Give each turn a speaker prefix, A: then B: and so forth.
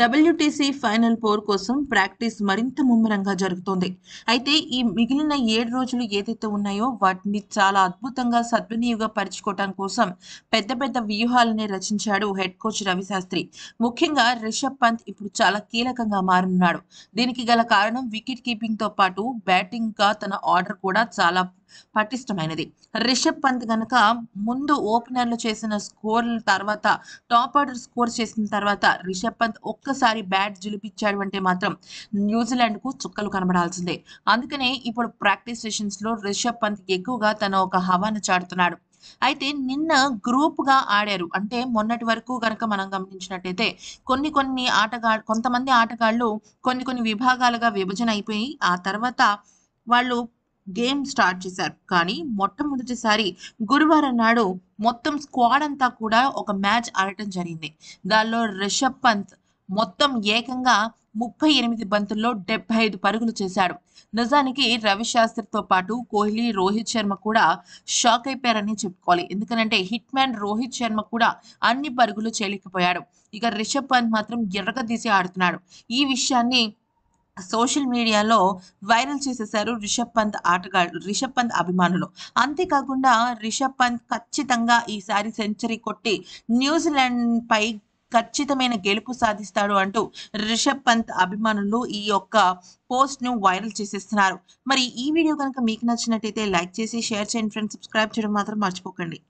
A: WTC final for కోసం practice మరింత ముమ్మరంగా జరుగుతోంది అయితే ఈ మిగిలిన ఏడు రోజులు ఏదైతే ఉన్నాయో వాటిని చాలా అద్భుతంగా సద్వినియోగపరచుకోవటం కోసం పెద్ద పెద్ద వ్యూహాలనే రచించాడు హెడ్ కోచ్ రవిశాస్త్రి ముఖ్యంగా రిషబ్ పంత్ ఇప్పుడు చాలా కీలకంగా మారున్నాడు దీనికి గల కారణం వికెట్ కీపింగ్తో పాటు బ్యాటింగ్గా తన ఆర్డర్ కూడా చాలా పటిష్టమైనది రిషబ్ పంత్ కనుక ముందు ఓపెనర్లు చేసిన స్కోర్ల తర్వాత టాప్ ఆర్డర్ స్కోర్ చేసిన తర్వాత రిషబ్ పంత్ ఒక్కసారి బ్యాట్ జులిపించాడు అంటే మాత్రం న్యూజిలాండ్ కు చుక్కలు కనబడాల్సిందే అందుకనే ఇప్పుడు ప్రాక్టీస్ లో రిషబ్ పంత్ ఎక్కువగా తన ఒక హవాను చాడుతున్నాడు అయితే నిన్న గ్రూప్గా ఆడారు అంటే మొన్నటి వరకు కనుక మనం గమనించినట్టయితే కొన్ని కొన్ని ఆటగా కొంతమంది ఆటగాళ్ళు కొన్ని కొన్ని విభాగాలుగా విభజన అయిపోయి ఆ తర్వాత వాళ్ళు గేమ్ స్టార్ట్ చేశారు కానీ మొట్టమొదటిసారి గురువారం నాడు మొత్తం స్క్వాడ్ అంతా కూడా ఒక మ్యాచ్ ఆడటం జరిగింది దానిలో రిషబ్ పంత్ మొత్తం ఏకంగా ముప్పై ఎనిమిది బంతుల్లో డెబ్బై ఐదు పరుగులు చేశాడు నిజానికి రవిశాస్త్రితో పాటు కోహ్లీ రోహిత్ శర్మ కూడా షాక్ అయిపోయారని చెప్పుకోవాలి ఎందుకంటే హిట్ మ్యాన్ రోహిత్ శర్మ కూడా అన్ని పరుగులు చేయలేకపోయాడు ఇక రిషబ్ పంత్ మాత్రం ఎర్రగా తీసి ఆడుతున్నాడు ఈ విషయాన్ని సోషల్ మీడియాలో వైరల్ చేసేశారు రిషబ్ పంత్ ఆటగాడు రిషబ్ పంత్ అభిమానులు అంతేకాకుండా రిషబ్ పంత్ ఖచ్చితంగా ఈసారి సెంచరీ కొట్టి న్యూజిలాండ్ పై ఖచ్చితమైన గెలుపు సాధిస్తాడు అంటూ రిషబ్ పంత్ అభిమానులు ఈ యొక్క పోస్ట్ ను వైరల్ చేసేస్తున్నారు మరి ఈ వీడియో కనుక మీకు నచ్చినట్టయితే లైక్ చేసి షేర్ చేయండి ఫ్రెండ్స్ సబ్స్క్రైబ్ చేయడం మాత్రం మర్చిపోకండి